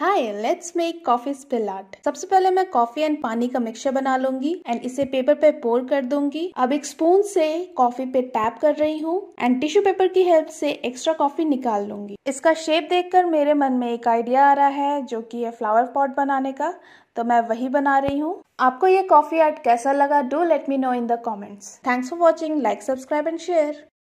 hi let's make coffee spill art सबसे पहले मैं कॉफी एंड पानी का मिक्सचर बना लूंगी एंड इसे पेपर पे पोर कर दूंगी अब एक स्पून से कॉफी पे टैप कर रही हूँ एंड टिश्यू पेपर की हेल्प से एक्स्ट्रा कॉफी निकाल लूंगी इसका शेप देखकर मेरे मन में एक आइडिया आ रहा है जो कि है फ्लावर पॉट बनाने का तो मैं वही बना रही हूँ आपको ये कॉफी आर्ट कैसा लगा do let me know in the comments thanks for watching like subscribe and share